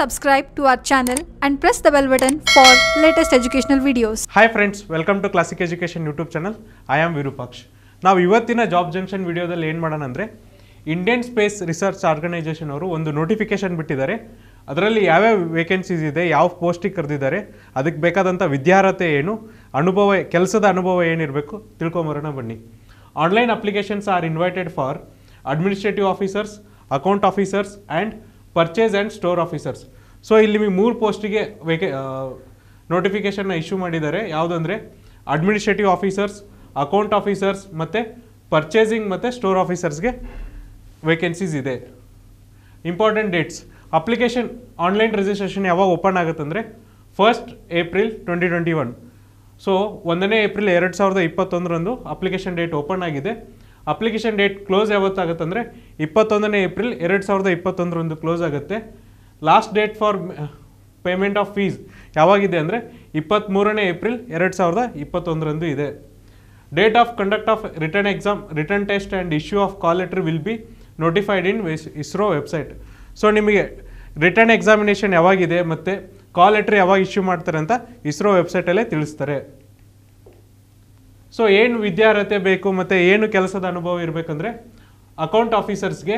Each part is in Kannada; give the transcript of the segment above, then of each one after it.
subscribe to our channel and press the bell button for latest educational videos. Hi friends, welcome to Classic Education YouTube channel. I am Virupaksh. ನಾವು ಇವತ್ತಿನ ಜಾಬ್ ಜಂಕ್ಷನ್ ವಿಡಿಯೋದಲ್ಲಿ ಏನು ಮಾಡೋಣ ಅಂದರೆ ಇಂಡಿಯನ್ ಸ್ಪೇಸ್ ರಿಸರ್ಚ್ ಆರ್ಗನೈಸೇಷನ್ ಅವರು ಒಂದು ನೋಟಿಫಿಕೇಶನ್ ಬಿಟ್ಟಿದ್ದಾರೆ ಅದರಲ್ಲಿ ಯಾವ್ಯಾವ ವೇಕೆನ್ಸೀಸ್ ಇದೆ ಯಾವ ಪೋಸ್ಟಿಗೆ ಕರೆದಿದ್ದಾರೆ ಅದಕ್ಕೆ ಬೇಕಾದಂಥ ವಿದ್ಯಾರ್ಹತೆ ಏನು ಅನುಭವ ಕೆಲಸದ ಅನುಭವ ಏನಿರಬೇಕು ತಿಳ್ಕೊಂಬರೋಣ ಬನ್ನಿ online applications are invited for administrative officers account officers and purchase and store officers so ಇಲ್ಲಿ ನಿಮಗೆ ಮೂರು ಪೋಸ್ಟಿಗೆ ವೇಕೆ ನೋಟಿಫಿಕೇಷನ್ನ ಇಶ್ಯೂ ಮಾಡಿದ್ದಾರೆ ಯಾವುದಂದರೆ ಅಡ್ಮಿನಿಸ್ಟ್ರೇಟಿವ್ ಆಫೀಸರ್ಸ್ ಅಕೌಂಟ್ ಆಫೀಸರ್ಸ್ ಮತ್ತು ಪರ್ಚೇಸಿಂಗ್ ಮತ್ತು ಸ್ಟೋರ್ ಆಫೀಸರ್ಸ್ಗೆ ವೇಕೆನ್ಸೀಸ್ ಇದೆ important dates application online registration ಯಾವಾಗ ಓಪನ್ ಆಗುತ್ತಂದರೆ first April twenty twenty one so ಒಂದನೇ ಏಪ್ರಿಲ್ ಎರಡು ಸಾವಿರದ ಇಪ್ಪತ್ತೊಂದರಂದು ಅಪ್ಲಿಕೇಶನ್ ಡೇಟ್ ಓಪನ್ ಆಗಿದೆ ಅಪ್ಲಿಕೇಶನ್ ಡೇಟ್ ಕ್ಲೋಸ್ ಯಾವತ್ತಾಗುತ್ತಂದರೆ ಇಪ್ಪತ್ತೊಂದನೇ ಏಪ್ರಿಲ್ ಎರಡು ಸಾವಿರದ ಇಪ್ಪತ್ತೊಂದರಂದು ಕ್ಲೋಸ್ ಆಗುತ್ತೆ last date for payment of fees ಯಾವಾಗಿದೆ ಅಂದರೆ ಇಪ್ಪತ್ತ್ಮೂರನೇ ಏಪ್ರಿಲ್ ಎರಡು ಸಾವಿರದ ಇಪ್ಪತ್ತೊಂದರಂದು ಇದೆ date of conduct of written exam written test and issue of call letter will be notified in ISRO website so ನಿಮಗೆ ರಿಟರ್ನ್ ಎಕ್ಸಾಮಿನೇಷನ್ ಯಾವಾಗಿದೆ ಮತ್ತು ಕಾಲ್ ಲೆಟ್ರ್ ಯಾವಾಗ ಇಶ್ಯೂ ಮಾಡ್ತಾರೆ ಅಂತ ಇಸ್ರೋ ವೆಬ್ಸೈಟಲ್ಲೇ ತಿಳಿಸ್ತಾರೆ ಸೊ ಏನು ವಿದ್ಯಾರ್ಹತೆ ಬೇಕು ಮತ್ತು ಏನು ಕೆಲಸದ ಅನುಭವ ಇರಬೇಕಂದ್ರೆ ಅಕೌಂಟ್ ಆಫೀಸರ್ಸ್ಗೆ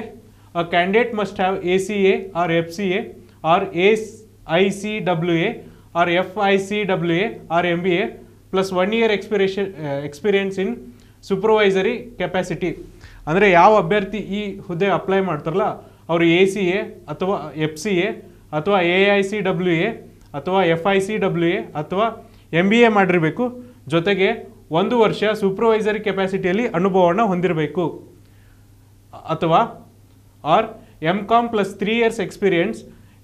a candidate must have ACA or FCA or ICWA or FICWA or MBA plus one year year uh, experience in supervisory capacity. ಅಂದರೆ ಯಾವ ಅಭ್ಯರ್ಥಿ ಈ ಹುದ್ದೆ ಅಪ್ಲೈ ಮಾಡ್ತಾರಲ್ಲ ಅವರು ಎ ಸಿ ಎ ಅಥವಾ ಎಫ್ ಸಿ ಎ ಅಥವಾ A I C W A ಅಥವಾ F I C W A ಅಥವಾ ಎಮ್ ಬಿ ಎ ಮಾಡಿರಬೇಕು ಜೊತೆಗೆ ಒಂದು ವರ್ಷ ಸೂಪರ್ವೈಸರಿ ಕೆಪಾಸಿಟಿಯಲ್ಲಿ ಅನುಭವವನ್ನು ಹೊಂದಿರಬೇಕು ಅಥವಾ or MCOM plus 3 years experience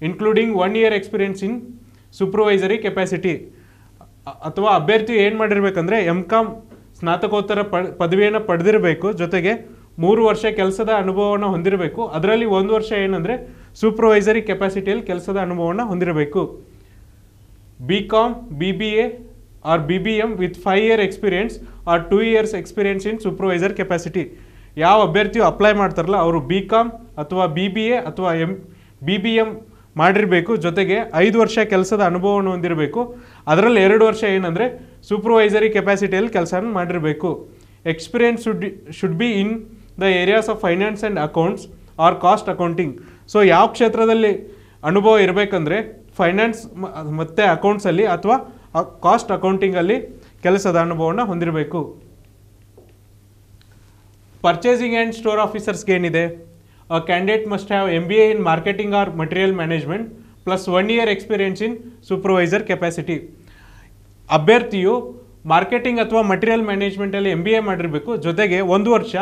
including one year experience in supervisory capacity ಅಥವಾ ಅಭ್ಯರ್ಥಿ ಏನು ಮಾಡಿರಬೇಕಂದ್ರೆ ಎಮ್ ಕಾಮ್ ಸ್ನಾತಕೋತ್ತರ ಪಡ್ ಪದವಿಯನ್ನು ಪಡೆದಿರಬೇಕು ಜೊತೆಗೆ ಮೂರು ವರ್ಷ ಕೆಲಸದ ಅನುಭವವನ್ನು ಹೊಂದಿರಬೇಕು ಅದರಲ್ಲಿ ಒಂದು ವರ್ಷ ಏನಂದರೆ ಸೂಪರ್ವೈಸರಿ ಕೆಪಾಸಿಟಿಯಲ್ಲಿ ಕೆಲಸದ ಅನುಭವವನ್ನು ಹೊಂದಿರಬೇಕು B com B B A or B B M with five year experience or two years experience in supervisor capacity ಯಾವ ಅಭ್ಯರ್ಥಿಯು ಅಪ್ಲೈ ಮಾಡ್ತಾರಲ್ಲ ಅವರು ಬಿ ಕಾಮ್ ಅಥವಾ ಬಿ ಬಿ ಎ ಅಥವಾ ಎಮ್ ಬಿ ಬಿ ಎಮ್ ಮಾಡಿರಬೇಕು ಜೊತೆಗೆ ಐದು ವರ್ಷ ಕೆಲಸದ ಅನುಭವವನ್ನು ಹೊಂದಿರಬೇಕು ಅದರಲ್ಲಿ ಎರಡು ವರ್ಷ ಏನಂದರೆ ಸೂಪರ್ವೈಸರಿ ಕೆಪಾಸಿಟಿಯಲ್ಲಿ ಕೆಲಸವನ್ನು ಮಾಡಿರಬೇಕು experience should should be in the areas of finance and accounts or cost accounting so ಯಾವ ಕ್ಷೇತ್ರದಲ್ಲಿ ಅನುಭವ ಇರಬೇಕಂದ್ರೆ ಫೈನಾನ್ಸ್ ಮತ್ತು ಅಕೌಂಟ್ಸಲ್ಲಿ ಅಥವಾ ಕಾಸ್ಟ್ ಅಕೌಂಟಿಂಗಲ್ಲಿ ಕೆಲಸದ ಅನುಭವವನ್ನು ಹೊಂದಿರಬೇಕು ಪರ್ಚೇಸಿಂಗ್ ಆ್ಯಂಡ್ ಸ್ಟೋರ್ ಆಫೀಸರ್ಸ್ಗೆ ಏನಿದೆ candidate must have M B A in marketing or material management plus one year experience in supervisor capacity ಅಭ್ಯರ್ಥಿಯು ಮಾರ್ಕೆಟಿಂಗ್ ಅಥವಾ ಮಟೀರಿಯಲ್ ಮ್ಯಾನೇಜ್ಮೆಂಟಲ್ಲಿ ಎಮ್ ಬಿ ಎ ಮಾಡಿರಬೇಕು ಜೊತೆಗೆ ಒಂದು ವರ್ಷ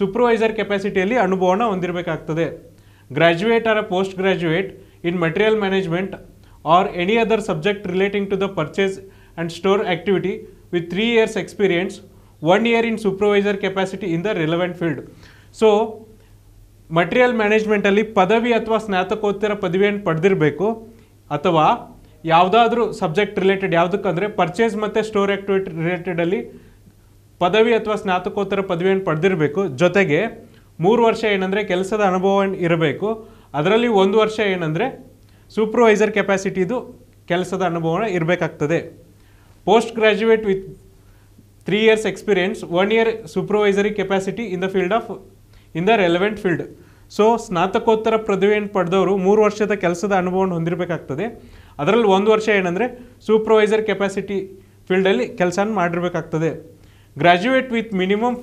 ಸೂಪರ್ವೈಸರ್ ಕೆಪಾಸಿಟಿಯಲ್ಲಿ ಅನುಭವನ ಹೊಂದಿರಬೇಕಾಗ್ತದೆ graduate or a post graduate in material management or any other subject relating to the purchase and store activity with three years experience one year in supervisor capacity in the relevant field so material ಮ್ಯಾನೇಜ್ಮೆಂಟಲ್ಲಿ ಪದವಿ ಅಥವಾ ಸ್ನಾತಕೋತ್ತರ ಪದವಿಯನ್ನು ಪಡೆದಿರಬೇಕು ಅಥವಾ ಯಾವುದಾದ್ರೂ ಸಬ್ಜೆಕ್ಟ್ ರಿಲೇಟೆಡ್ ಯಾವುದಕ್ಕಂದರೆ ಪರ್ಚೇಸ್ ಮತ್ತು ಸ್ಟೋರ್ ಆ್ಯಕ್ಟಿವಿಟಿ ರಿಲೇಟೆಡಲ್ಲಿ ಪದವಿ ಅಥವಾ ಸ್ನಾತಕೋತ್ತರ ಪದವಿಯನ್ನು ಪಡೆದಿರಬೇಕು ಜೊತೆಗೆ ಮೂರು ವರ್ಷ ಏನಂದರೆ ಕೆಲಸದ ಅನುಭವ ಇರಬೇಕು ಅದರಲ್ಲಿ ಒಂದು ವರ್ಷ ಏನಂದರೆ ಸೂಪರ್ವೈಸರ್ ಕೆಪಾಸಿಟಿದು ಕೆಲಸದ ಅನುಭವನ ಇರಬೇಕಾಗ್ತದೆ post graduate with three years experience one year supervisory capacity in the field of in the relevant field so ಸ್ನಾತಕೋತ್ತರ ಪದವಿಯನ್ನು ಪಡೆದವರು ಮೂರು ವರ್ಷದ ಕೆಲಸದ ಅನುಭವವನ್ನು ಹೊಂದಿರಬೇಕಾಗ್ತದೆ ಅದರಲ್ಲಿ ಒಂದು ವರ್ಷ ಏನಂದರೆ ಸೂಪರ್ವೈಸರ್ ಕೆಪಾಸಿಟಿ ಫೀಲ್ಡಲ್ಲಿ ಕೆಲಸನ ಮಾಡಿರಬೇಕಾಗ್ತದೆ graduate with minimum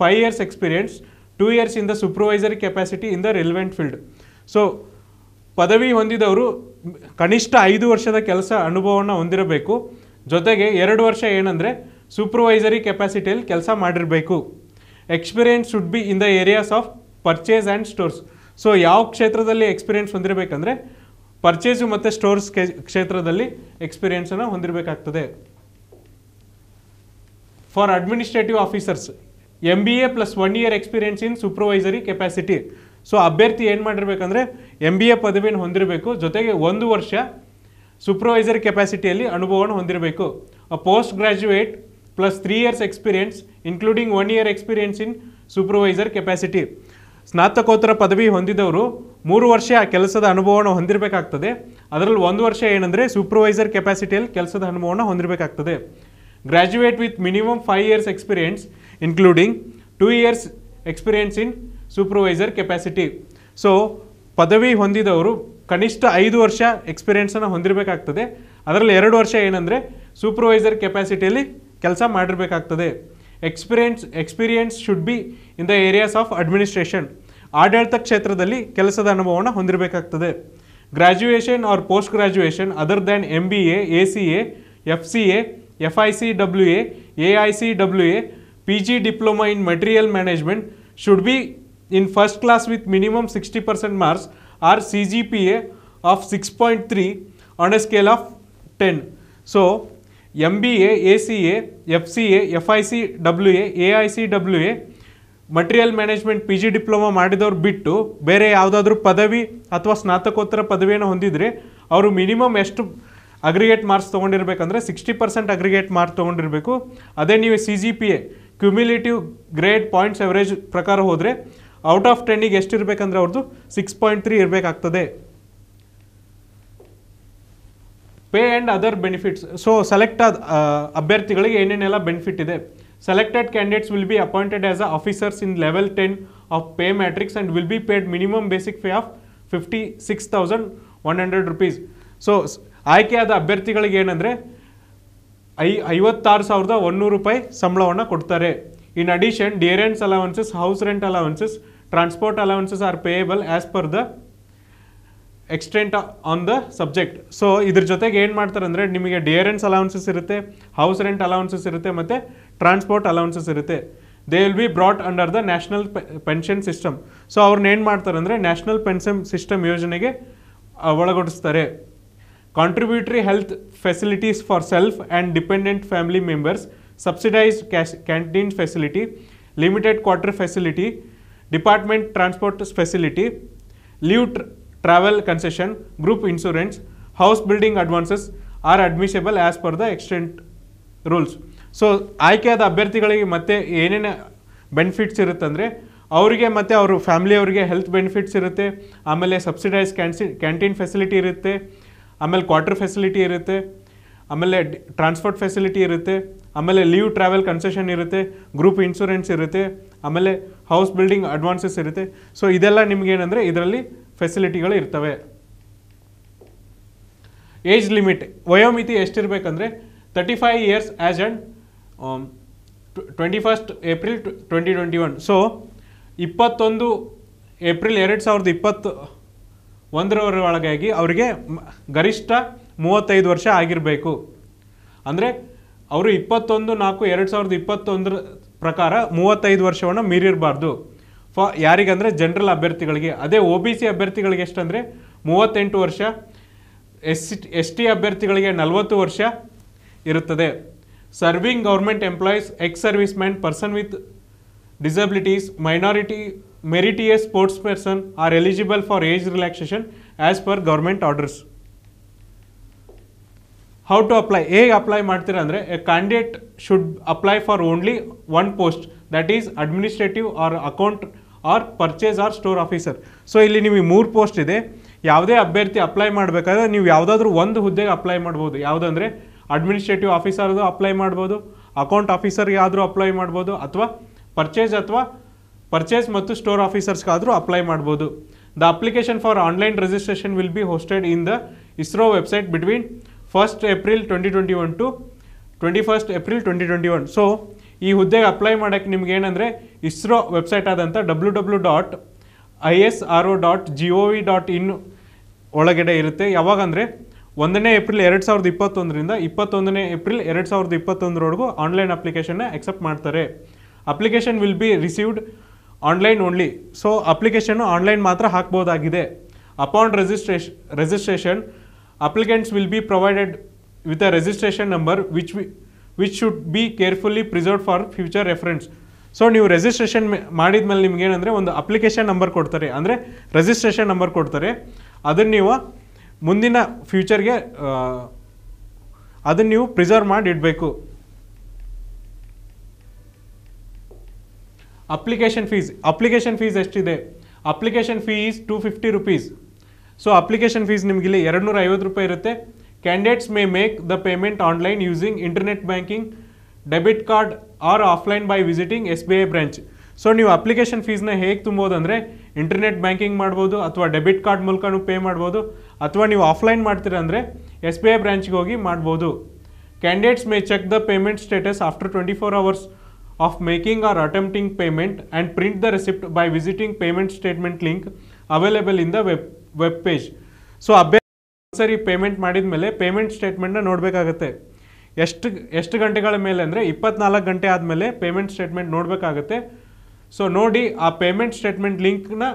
five years experience two years in the supervisory capacity in the relevant field so ಪದವಿ ಹೊಂದಿದವರು ಕನಿಷ್ಠ ಐದು ವರ್ಷದ ಕೆಲಸ ಅನುಭವವನ್ನು ಹೊಂದಿರಬೇಕು ಜೊತೆಗೆ ಎರಡು ವರ್ಷ ಏನಂದರೆ ಸೂಪರ್ವೈಸರಿ ಕೆಪಾಸಿಟಿಯಲ್ಲಿ ಕೆಲಸ ಮಾಡಿರಬೇಕು experience should be in the areas of purchase and stores so ಯಾವ ಕ್ಷೇತ್ರದಲ್ಲಿ ಎಕ್ಸ್ಪೀರಿಯೆನ್ಸ್ ಹೊಂದಿರಬೇಕಂದ್ರೆ ಪರ್ಚೇಸು ಮತ್ತು ಸ್ಟೋರ್ಸ್ ಕ್ಷೇತ್ರದಲ್ಲಿ ಎಕ್ಸ್ಪೀರಿಯೆನ್ಸನ್ನು ಹೊಂದಿರಬೇಕಾಗ್ತದೆ for administrative officers M B A plus one year experience in supervisory capacity so ಅಭ್ಯರ್ಥಿ ಏನು ಮಾಡಿರ್ಬೇಕಂದ್ರೆ ಎಮ್ ಬಿ ಎ ಪದವಿಯನ್ನು ಹೊಂದಿರಬೇಕು ಜೊತೆಗೆ ಒಂದು ವರ್ಷ ಸೂಪರ್ವೈಸರಿ ಕೆಪಾಸಿಟಿಯಲ್ಲಿ ಅನುಭವವನ್ನು ಹೊಂದಿರಬೇಕು a post graduate plus 3 years experience including 1 year experience in supervisor capacity ಸ್ನಾತಕೋತ್ತರ ಪದವಿ ಹೊಂದಿದವರು ಮೂರು ವರ್ಷ ಕೆಲಸದ ಅನುಭವವನ್ನು ಹೊಂದಿರಬೇಕಾಗ್ತದೆ ಅದರಲ್ಲಿ ಒಂದು ವರ್ಷ ಏನಂದರೆ ಸೂಪರ್ವೈಸರ್ ಕೆಪಾಸಿಟಿಯಲ್ಲಿ ಕೆಲಸದ ಅನುಭವವನ್ನು ಹೊಂದಿರಬೇಕಾಗ್ತದೆ graduate with minimum five years experience including two years experience in supervisor capacity so ಪದವಿ ಹೊಂದಿದವರು ಕನಿಷ್ಠ ಐದು ವರ್ಷ ಎಕ್ಸ್ಪೀರಿಯೆನ್ಸನ್ನು ಹೊಂದಿರಬೇಕಾಗ್ತದೆ ಅದರಲ್ಲಿ ಎರಡು ವರ್ಷ ಏನಂದರೆ ಸೂಪರ್ವೈಸರ್ ಕೆಪಾಸಿಟಿಯಲ್ಲಿ ಕೆಲಸ ಮಾಡಿರಬೇಕಾಗ್ತದೆ experience experience should be in the areas of administration ಆಡಳಿತ ಕ್ಷೇತ್ರದಲ್ಲಿ ಕೆಲಸದ ಅನುಭವವನ್ನು ಹೊಂದಿರಬೇಕಾಗ್ತದೆ graduation or post graduation other than M B A A C A F C A F I C W A A I C W A P G diploma in material management should be in first class with minimum sixty percent marks or C G P A of six point three on A scale of ten so M B A A C A F C A F I C W A A I C W A material management P G diploma ಮಾಡಿದವ್ರು ಬಿಟ್ಟು ಬೇರೆ ಯಾವುದಾದ್ರೂ ಪದವಿ ಅಥವಾ ಸ್ನಾತಕೋತ್ತರ ಪದವಿಯನ್ನು ಹೊಂದಿದರೆ ಅವರು ಮಿನಿಮಮ್ ಎಷ್ಟು ಅಗ್ರಿಗೇಟ್ ಮಾರ್ಕ್ಸ್ ತೊಗೊಂಡಿರ್ಬೇಕಂದ್ರೆ ಸಿಕ್ಸ್ಟಿ ಪರ್ಸೆಂಟ್ ಅಗ್ರಿಗೇಟ್ ಮಾರ್ಕ್ ತೊಗೊಂಡಿರಬೇಕು ಅದೇ ನೀವು C G P A cumulative grade points average ಪ್ರಕಾರ ಹೋದರೆ ಔಟ್ ಆಫ್ ಟೆನ್ನಿಗೆ ಎಷ್ಟಿರಬೇಕಂದ್ರೆ ಅವ್ರದ್ದು ಸಿಕ್ಸ್ ಪಾಯಿಂಟ್ ತ್ರೀ ಇರಬೇಕಾಗ್ತದೆ pay and other benefits so select ಆದ ಅಭ್ಯರ್ಥಿಗಳಿಗೆ ಏನೇನೆಲ್ಲ ಬೆನಿಫಿಟ್ ಇದೆ selected candidates will be appointed as a officers in level ten of pay matrix and will be paid minimum basic pay of fifty six thousand one hundred rupees so ಆಯ್ಕೆಯಾದ ಅಭ್ಯರ್ಥಿಗಳಿಗೆ ಏನಂದರೆ ಐ ಐವತ್ತಾರು ಸಾವಿರದ ಒನ್ನೂರು ರೂಪಾಯಿ ಸಂಬಳವನ್ನು ಕೊಡ್ತಾರೆ in addition dearness allowances house rent allowances transport allowances are payable as per the extent on the subject so ಇದ್ರ ಜೊತೆಗೆ ಏನು ಮಾಡ್ತಾರೆ ಅಂದರೆ ನಿಮಗೆ ಡಿಯರೆನ್ಸ್ ಅಲೌನ್ಸಸ್ ಇರುತ್ತೆ ಹೌಸ್ ರೆಂಟ್ ಅಲೌನ್ಸಸ್ ಇರುತ್ತೆ ಮತ್ತು ಟ್ರಾನ್ಸ್ಪೋರ್ಟ್ ಅಲೌನ್ಸಸ್ ಇರುತ್ತೆ they will be brought under the national pension system so ಅವ್ರನ್ನ ಏನು ಮಾಡ್ತಾರೆ ಅಂದರೆ ನ್ಯಾಷನಲ್ ಪೆನ್ಷನ್ ಸಿಸ್ಟಮ್ ಯೋಜನೆಗೆ ಒಳಗೊಡಿಸ್ತಾರೆ contributory health facilities for self and dependent family members subsidise cash canteen facility limited quarter facility department transport facility leave travel concession group insurance house building advances are admissible as per the extent rules so ಆಯ್ಕೆಯಾದ ಅಭ್ಯರ್ಥಿಗಳಿಗೆ ಮತ್ತೆ ಏನೇನು ಬೆನಿಫಿಟ್ಸ್ ಇರುತ್ತಂದರೆ ಅವರಿಗೆ ಮತ್ತು ಅವರು ಫ್ಯಾಮಿಲಿಯವರಿಗೆ ಹೆಲ್ತ್ ಬೆನಿಫಿಟ್ಸ್ ಇರುತ್ತೆ ಆಮೇಲೆ ಸಬ್ಸಿಡೈಸ್ ಕ್ಯಾನ್ಸಿ ಕ್ಯಾಂಟೀನ್ ಫೆಸಿಲಿಟಿ ಇರುತ್ತೆ ಆಮೇಲೆ ಕ್ವಾರ್ಟರ್ ಫೆಸಿಲಿಟಿ ಇರುತ್ತೆ ಆಮೇಲೆ ಟ್ರಾನ್ಸ್ಪೋರ್ಟ್ ಫೆಸಿಲಿಟಿ ಇರುತ್ತೆ ಆಮೇಲೆ ಲೀವ್ ಟ್ರಾವೆಲ್ ಕನ್ಸೆಷನ್ ಇರುತ್ತೆ ಗ್ರೂಪ್ ಇನ್ಶೂರೆನ್ಸ್ ಇರುತ್ತೆ ಆಮೇಲೆ ಹೌಸ್ ಬಿಲ್ಡಿಂಗ್ ಅಡ್ವಾನ್ಸಸ್ ಇರುತ್ತೆ ಸೊ ಇದೆಲ್ಲ ನಿಮಗೇನಂದರೆ ಇದರಲ್ಲಿ ಫೆಸಿಲಿಟಿಗಳು ಇರ್ತವೆ ಏಜ್ ಲಿಮಿಟ್ ವಯೋಮಿತಿ ಎಷ್ಟಿರಬೇಕಂದ್ರೆ thirty five years as and twenty first April twenty twenty one so ಇಪ್ಪತ್ತೊಂದು ಏಪ್ರಿಲ್ ಎರಡು ಸಾವಿರದ ಇಪ್ಪತ್ತು ಒಂದರವರ ಒಳಗಾಗಿ ಅವರಿಗೆ ಗರಿಷ್ಠ ಮೂವತ್ತೈದು ವರ್ಷ ಆಗಿರಬೇಕು ಅಂದರೆ ಅವರು ಇಪ್ಪತ್ತೊಂದು ನಾಲ್ಕು ಎರಡು ಸಾವಿರದ ಇಪ್ಪತ್ತೊಂದರ ಪ್ರಕಾರ ಮೂವತ್ತೈದು ವರ್ಷವನ್ನು ಮೀರಿರಬಾರ್ದು ಫಾ ಯಾರಿಗಂದರೆ ಜನರಲ್ ಅಭ್ಯರ್ಥಿಗಳಿಗೆ ಅದೇ ಒ ಬಿ ಸಿ ಅಭ್ಯರ್ಥಿಗಳಿಗೆ ಎಷ್ಟಂದರೆ ಮೂವತ್ತೆಂಟು ವರ್ಷ ಎಸ್ ಎಸ್ ಟಿ ಅಭ್ಯರ್ಥಿಗಳಿಗೆ ನಲವತ್ತು ವರ್ಷ ಇರುತ್ತದೆ serving government employees ex service man person with disabilities minority meritorious sports person are eligible for age relaxation as per government orders how to apply ಹೇಗೆ ಅಪ್ಲೈ ಮಾಡ್ತೀರಾ ಅಂದರೆ a candidate should apply for only one post that is administrative or account or purchase or store officer so ಇಲ್ಲಿ ನಿಮಗೆ ಮೂರು ಪೋಸ್ಟ್ ಇದೆ ಯಾವುದೇ ಅಭ್ಯರ್ಥಿ ಅಪ್ಲೈ ಮಾಡಬೇಕಾದ್ರೆ ನೀವು ಯಾವುದಾದ್ರೂ ಒಂದು ಹುದ್ದೆಗೆ ಅಪ್ಲೈ ಮಾಡ್ಬೋದು ಯಾವುದಂದ್ರೆ ಅಡ್ಮಿನಿಸ್ಟ್ರೇಟಿವ್ ಆಫೀಸರ್ದು ಅಪ್ಲೈ ಮಾಡ್ಬೋದು ಅಕೌಂಟ್ ಆಫೀಸರ್ಗೆ ಆದರೂ ಅಪ್ಲೈ ಮಾಡ್ಬೋದು ಅಥವಾ ಪರ್ಚೇಸ್ ಅಥವಾ ಪರ್ಚೇಸ್ ಮತ್ತು ಸ್ಟೋರ್ ಆಫೀಸರ್ಸ್ಗಾದರೂ ಅಪ್ಲೈ ಮಾಡ್ಬೋದು the application for online registration will be hosted in the ISRO website between first April twenty twenty one to twenty first April twenty twenty one so ಈ ಹುದ್ದೆಗೆ ಅಪ್ಲೈ ಮಾಡೋಕ್ಕೆ ನಿಮ್ಗೆ ಏನಂದರೆ ಇಸ್ರೋ ವೆಬ್ಸೈಟ್ ಆದಂಥ W W dot I S R O dot G O V dot ಇನ್ ಒಳಗಡೆ ಇರುತ್ತೆ ಯಾವಾಗಂದರೆ ಒಂದನೇ ಏಪ್ರಿಲ್ ಎರಡು ಸಾವಿರದ ಇಪ್ಪತ್ತೊಂದರಿಂದ ಇಪ್ಪತ್ತೊಂದನೇ ಏಪ್ರಿಲ್ ಎರಡು ಸಾವಿರದ ಇಪ್ಪತ್ತೊಂದರವರೆಗೂ ಆನ್ಲೈನ್ ಅಪ್ಲಿಕೇಶನ್ನ ಎಕ್ಸೆಪ್ಟ್ ಮಾಡ್ತಾರೆ application will be received online only so ಅಪ್ಲಿಕೇಶನ್ನು ಆನ್ಲೈನ್ ಮಾತ್ರ ಹಾಕ್ಬೋದಾಗಿದೆ upon registration registration applicants will be provided with a registration number which we which should be carefully preserve for future reference so ನೀವು ರಿಜಿಸ್ಟ್ರೇಷನ್ ಮಾಡಿದ ಮೇಲೆ ನಿಮ್ಗೆ ಏನಂದರೆ ಒಂದು ಅಪ್ಲಿಕೇಶನ್ ನಂಬರ್ ಕೊಡ್ತಾರೆ ಅಂದರೆ ರಿಜಿಸ್ಟ್ರೇಷನ್ ನಂಬರ್ ಕೊಡ್ತಾರೆ ಅದನ್ನು ನೀವು ಮುಂದಿನ ಫ್ಯೂಚರ್ಗೆ ಅದನ್ನು ನೀವು ಪ್ರಿಸರ್ವ್ ಮಾಡಿ ಇಡಬೇಕು ಅಪ್ಲಿಕೇಶನ್ ಫೀಸ್ ಅಪ್ಲಿಕೇಶನ್ ಫೀಸ್ ಎಷ್ಟಿದೆ application fees two fifty rupees so application fees ನಿಮಗಿಲ್ಲಿ ಎರಡು ನೂರ ಐವತ್ತು ರೂಪಾಯಿ ಇರುತ್ತೆ Candidates may make the payment online using internet banking debit card or offline by visiting S B I branch so ನೀವು ಅಪ್ಲಿಕೇಶನ್ ಫೀಸ್ನ ಹೇಗೆ ತುಂಬೋದು ಅಂದರೆ ಇಂಟರ್ನೆಟ್ ಬ್ಯಾಂಕಿಂಗ್ ಮಾಡ್ಬೋದು ಅಥವಾ ಡೆಬಿಟ್ ಕಾರ್ಡ್ ಮೂಲಕನೂ ಪೇ ಮಾಡ್ಬೋದು ಅಥವಾ ನೀವು ಆಫ್ಲೈನ್ ಮಾಡ್ತೀರಾ ಅಂದರೆ ಎಸ್ ಬಿ ಐ ಬ್ರಾಂಚ್ಗೆ ಹೋಗಿ ಮಾಡ್ಬೋದು candidates may check the payment status after twenty four hours of making or attempting payment and print the receipt by visiting payment statement link available in the web web page so ಅಭ್ಯ ಸರಿ ಪೇಮೆಂಟ್ ಮಾಡಿದ ಮೇಲೆ ಪೇಮೆಂಟ್ ಸ್ಟೇಟ್ಮೆಂಟ್ನ ನೋಡಬೇಕಾಗತ್ತೆ ಎಷ್ಟು ಎಷ್ಟು ಗಂಟೆಗಳ ಮೇಲೆ ಅಂದರೆ ಇಪ್ಪತ್ನಾಲ್ಕು ಗಂಟೆ ಆದಮೇಲೆ ಪೇಮೆಂಟ್ ಸ್ಟೇಟ್ಮೆಂಟ್ ನೋಡಬೇಕಾಗತ್ತೆ ಸೊ ನೋಡಿ ಆ ಪೇಮೆಂಟ್ ಸ್ಟೇಟ್ಮೆಂಟ್ ಲಿಂಕ್ನ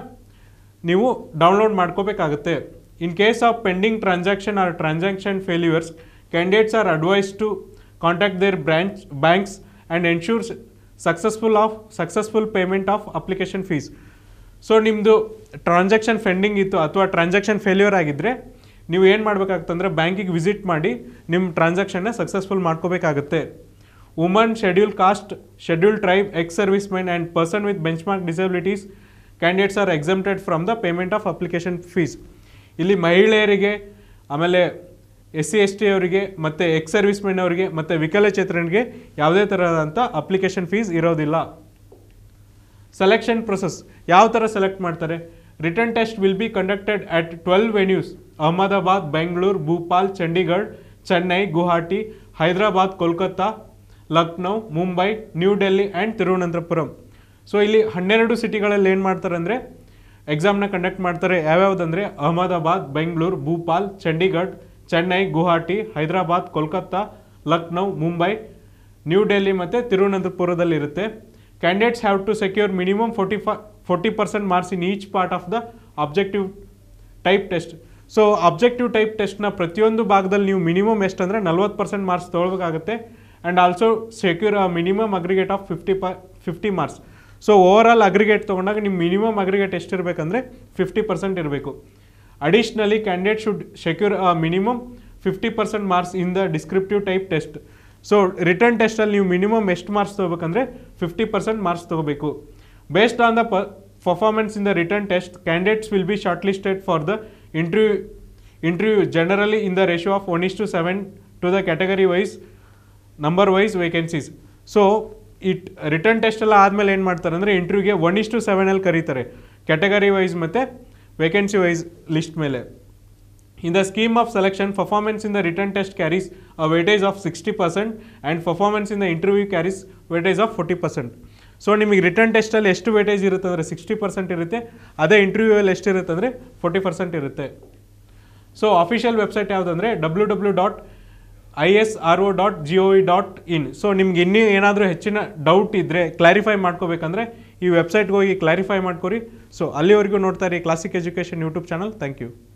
ನೀವು ಡೌನ್ಲೋಡ್ ಮಾಡ್ಕೋಬೇಕಾಗತ್ತೆ in case of pending transaction or transaction failures candidates are advise to contact their branch banks and ensures successful of successful payment of application fees so ನಿಮ್ಮದು ಟ್ರಾನ್ಸಾಕ್ಷನ್ ಫೆಂಡಿಂಗ್ ಇತ್ತು ಅಥವಾ ಟ್ರಾನ್ಸಾಕ್ಷನ್ ಫೇಲ್ಯೂರ್ ಆಗಿದ್ದರೆ ನೀವು ಏನು ಮಾಡಬೇಕಾಗತ್ತಂದ್ರೆ ಬ್ಯಾಂಕಿಗೆ ವಿಸಿಟ್ ಮಾಡಿ ನಿಮ್ಮ ಟ್ರಾನ್ಸಾಕ್ಷನ್ನ ಸಕ್ಸಸ್ಫುಲ್ ಮಾಡ್ಕೋಬೇಕಾಗುತ್ತೆ woman schedule caste schedule tribe ex service men and person with benchmark disabilities candidates are exempted from the payment of application fees ಇಲ್ಲಿ ಮಹಿಳೆಯರಿಗೆ ಆಮೇಲೆ ಎಸ್ ಸಿ ಎಸ್ ಟಿ ಅವರಿಗೆ ಮತ್ತು ಎಕ್ಸ್ ಸರ್ವಿಸ್ ಮೆನ್ ಅವರಿಗೆ ಮತ್ತು ವಿಕಲಚೇತನಿಗೆ ಯಾವುದೇ ಥರದಂಥ ಅಪ್ಲಿಕೇಶನ್ ಫೀಸ್ ಇರೋದಿಲ್ಲ ಸೆಲೆಕ್ಷನ್ ಪ್ರೊಸೆಸ್ ಯಾವ ಥರ ಸೆಲೆಕ್ಟ್ ಮಾಡ್ತಾರೆ written test will be conducted at twelve venues Ahmedabad Bengaluru Bhopal Chandigarh Chennai Guwahati Hyderabad Kolkata Lucknow Mumbai New Delhi and Thiruvananthapuram so ಇಲ್ಲಿ ಹನ್ನೆರಡು ಸಿಟಿಗಳಲ್ಲಿ ಏನು ಮಾಡ್ತಾರೆ ಅಂದರೆ ಎಕ್ಸಾಮ್ನ ಕಂಡಕ್ಟ್ ಮಾಡ್ತಾರೆ ಯಾವ್ಯಾವುದಂದರೆ ಅಹಮದಾಬಾದ್ ಬೆಂಗಳೂರು ಭೂಪಾಲ್ ಚಂಡೀಗಢ್ ಚೆನ್ನೈ ಗುವಾಹಟಿ ಹೈದರಾಬಾದ್ ಕೋಲ್ಕತ್ತಾ ಲಕ್ನೌ ಮುಂಬೈ ನ್ಯೂ ಡೆಲ್ಲಿ ಮತ್ತು ತಿರುವನಂತಪುರದಲ್ಲಿರುತ್ತೆ candidates have to secure minimum forty ಫಾ forty percent marks in each part of the objective type test so objective type ಟೆಸ್ಟ್ನ ಪ್ರತಿಯೊಂದು ಭಾಗದಲ್ಲಿ ನೀವು ಮಿನಿಮಮ್ ಎಷ್ಟು ಅಂದರೆ ನಲ್ವತ್ತು ಪರ್ಸೆಂಟ್ ಮಾರ್ಕ್ಸ್ ತೊಗೊಳ್ಬೇಕಾಗುತ್ತೆ and also secure minimum aggregate of fifty ಪ fifty marks so over all aggregate ತೊಗೊಂಡಾಗ ನಿಮ್ಮ ಮಿನಿಮಮ್ ಅಗ್ರಿಗೇಟ್ ಎಷ್ಟಿರಬೇಕಂದ್ರೆ ಫಿಫ್ಟಿ ಪರ್ಸೆಂಟ್ ಇರಬೇಕು additionally candidate should secure minimum fifty percent marks in the descriptive type test so written ಟೆಸ್ಟಲ್ಲಿ ನೀವು ಮಿನಿಮಮ್ ಎಷ್ಟು ಮಾರ್ಕ್ಸ್ ತೊಗೋಬೇಕಂದ್ರೆ ಫಿಫ್ಟಿ ಪರ್ಸೆಂಟ್ ಮಾರ್ಕ್ಸ್ ತೊಗೋಬೇಕು based on the performance in the written test candidates will be shortlisted for the interview interview generally in the ratio of one is to seven to the category wise number wise vacancies so it written test ಎಲ್ಲ ಆದಮೇಲೆ ಏನು ಮಾಡ್ತಾರೆ ಅಂದರೆ ಇಂಟ್ರ್ಯೂಗೆ ಒನ್ ಇಸ್ ಟು ಸೆವೆನಲ್ಲಿ ಕರೀತಾರೆ ಕ್ಯಾಟಗರಿ ವೈಸ್ ಮತ್ತು ವೇಕೆನ್ಸಿ ವೈಸ್ ಲಿಸ್ಟ್ ಮೇಲೆ in the scheme of selection performance in the written test carries a weightage of sixty percent and performance in the interview carries weightage of forty percent so ನಿಮಗೆ ರಿಟರ್ನ್ ಟೆಸ್ಟಲ್ಲಿ ಎಷ್ಟು ವೇಟೇಜ್ ಇರುತ್ತೆ ಅಂದರೆ ಸಿಕ್ಸ್ಟಿ ಪರ್ಸೆಂಟ್ ಇರುತ್ತೆ ಅದೇ ಇಂಟರ್ವ್ಯೂವಲ್ಲಿ ಎಷ್ಟಿರುತ್ತೆ ಅಂದರೆ ಫೋರ್ಟಿ ಪರ್ಸೆಂಟ್ ಇರುತ್ತೆ ಸೊ ಅಫಿಷಿಯಲ್ ವೆಬ್ಸೈಟ್ ಯಾವುದಂದ್ರೆ W W dot I S R O dot G O E dot in so ನಿಮ್ಗೆ ಇನ್ನೂ ಏನಾದರೂ ಹೆಚ್ಚಿನ ಡೌಟ್ ಇದ್ದರೆ ಕ್ಲಾರಿಫೈ ಮಾಡ್ಕೋಬೇಕಂದ್ರೆ ಈ ವೆಬ್ಸೈಟ್ಗೆ ಹೋಗಿ ಕ್ಲಾರಿಫೈ ಮಾಡ್ಕೊರಿ ಸೊ ಅಲ್ಲಿವರೆಗೂ ನೋಡ್ತಾ ಇರಿ classic education YouTube channel thank you